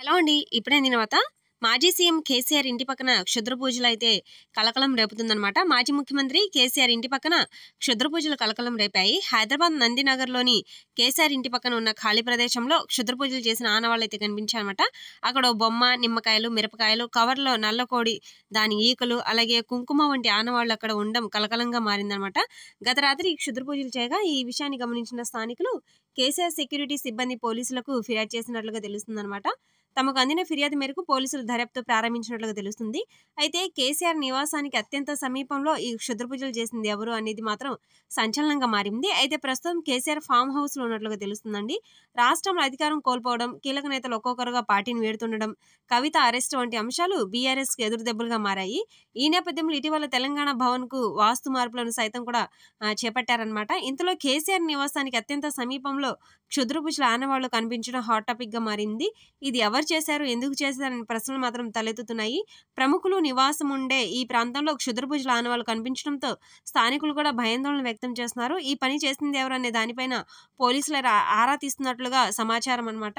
hello అండి ఇప్పుడే తర్వాత మాజీ సీఎం కేసీఆర్ ఇంటి పక్కన క్షుద్ర పూజలు అయితే కలకలం రేపుతుందనమాట మాజీ ముఖ్యమంత్రి కేసీఆర్ ఇంటి పక్కన క్షుద్ర పూజలు కలకలం రేపాయి హైదరాబాద్ నందినగర్లోని కేసీఆర్ ఇంటి పక్కన ఉన్న ఖాళీ ప్రదేశంలో క్షుద్ర పూజలు చేసిన ఆనవాళ్ళు అయితే కనిపించాయన్నమాట అక్కడ బొమ్మ నిమ్మకాయలు మిరపకాయలు కవర్లో నల్లకోడి దాని ఈకలు అలాగే కుంకుమ వంటి ఆనవాళ్ళు అక్కడ ఉండడం కలకలంగా మారిందనమాట గత రాత్రి క్షుద్ర పూజలు చేయగా ఈ విషయాన్ని గమనించిన స్థానికులు కేసీఆర్ సెక్యూరిటీ సిబ్బంది పోలీసులకు ఫిర్యాదు చేసినట్లుగా తెలుస్తుందన్నమాట తమకు అందిన ఫిర్యాదు మేరకు పోలీసులు దర్యాప్తు ప్రారంభించినట్లుగా తెలుస్తుంది అయితే కేసీఆర్ నివాసానికి అత్యంత సమీపంలో ఈ పూజలు చేసింది ఎవరు అనేది మాత్రం సంచలనంగా మారింది అయితే ప్రస్తుతం కేసీఆర్ ఫామ్ హౌస్లో ఉన్నట్లుగా తెలుస్తుందండి రాష్ట్రంలో అధికారం కోల్పోవడం కీలక నేతలు ఒక్కొక్కరుగా పార్టీని వేడుతుండడం కవిత అరెస్ట్ వంటి అంశాలు ఎదురు ఎదురుదెబ్బలుగా మారాయి ఈ నేపథ్యంలో ఇటీవల తెలంగాణ భవన్కు వాస్తు మార్పులను సైతం కూడా చేపట్టారనమాట ఇంతలో కేసీఆర్ నివాసానికి అత్యంత సమీపంలో క్షుద్రపుజల ఆనవాళ్లు కనిపించడం హాట్ టాపిక్గా మారింది ఇది ఎవరు చేశారు ఎందుకు అనే ప్రశ్నలు మాత్రం తలెత్తుతున్నాయి ప్రముఖులు నివాసం ఉండే ఈ ప్రాంతంలో క్షుద్రపూజల ఆనవాళ్లు కనిపించడంతో స్థానికులు కూడా భయాందోళన వ్యక్తం చేస్తున్నారు ఈ పని చేసింది ఎవరు అనే దానిపైన పోలీసులు ఆరా తీస్తున్నట్లుగా సమాచారం అనమాట